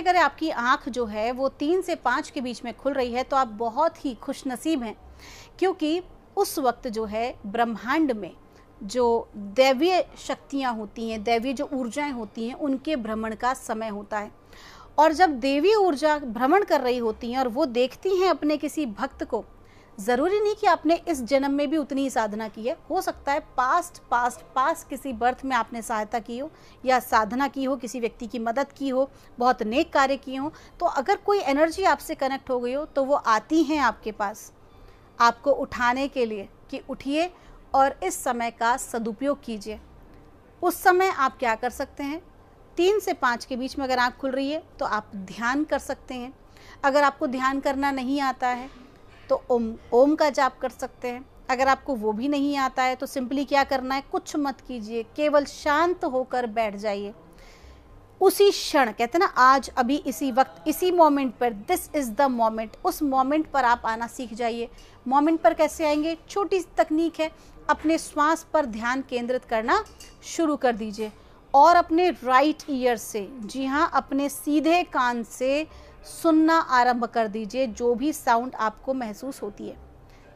अगर आपकी आंख जो है वो तीन से पाँच के बीच में खुल रही है तो आप बहुत ही खुशनसीब हैं क्योंकि उस वक्त जो है ब्रह्मांड में जो दैवीय शक्तियाँ होती हैं दैवीय जो ऊर्जाएं होती हैं उनके भ्रमण का समय होता है और जब देवी ऊर्जा भ्रमण कर रही होती हैं और वो देखती हैं अपने किसी भक्त को ज़रूरी नहीं कि आपने इस जन्म में भी उतनी ही साधना की है हो सकता है पास्ट पास्ट पास्ट किसी बर्थ में आपने सहायता की हो या साधना की हो किसी व्यक्ति की मदद की हो बहुत नेक कार्य किए हों तो अगर कोई एनर्जी आपसे कनेक्ट हो गई हो तो वो आती हैं आपके पास आपको उठाने के लिए कि उठिए और इस समय का सदुपयोग कीजिए उस समय आप क्या कर सकते हैं तीन से पाँच के बीच में अगर आँख खुल रही है तो आप ध्यान कर सकते हैं अगर आपको ध्यान करना नहीं आता है तो ओम ओम का जाप कर सकते हैं अगर आपको वो भी नहीं आता है तो सिंपली क्या करना है कुछ मत कीजिए केवल शांत होकर बैठ जाइए उसी क्षण कहते हैं ना आज अभी इसी वक्त इसी मोमेंट पर दिस इज़ द मोमेंट उस मोमेंट पर आप आना सीख जाइए मोमेंट पर कैसे आएंगे छोटी सी तकनीक है अपने श्वास पर ध्यान केंद्रित करना शुरू कर दीजिए और अपने राइट ईयर से जी हाँ अपने सीधे कान से सुनना आरंभ कर दीजिए जो भी साउंड आपको महसूस होती है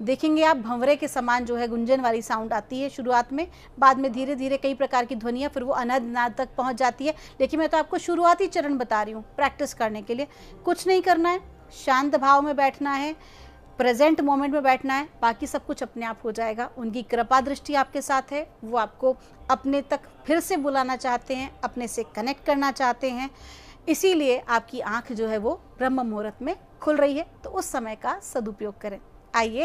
देखेंगे आप भंवरे के समान जो है गुंजन वाली साउंड आती है शुरुआत में बाद में धीरे धीरे कई प्रकार की ध्वनियाँ फिर वो नाद तक पहुँच जाती है लेकिन मैं तो आपको शुरुआती चरण बता रही हूँ प्रैक्टिस करने के लिए कुछ नहीं करना है शांत भाव में बैठना है प्रेजेंट मोमेंट में बैठना है बाकी सब कुछ अपने आप हो जाएगा उनकी कृपा दृष्टि आपके साथ है वो आपको अपने तक फिर से बुलाना चाहते हैं अपने से कनेक्ट करना चाहते हैं इसीलिए आपकी आंख जो है वो ब्रह्म मुहूर्त में खुल रही है तो उस समय का सदुपयोग करें आइए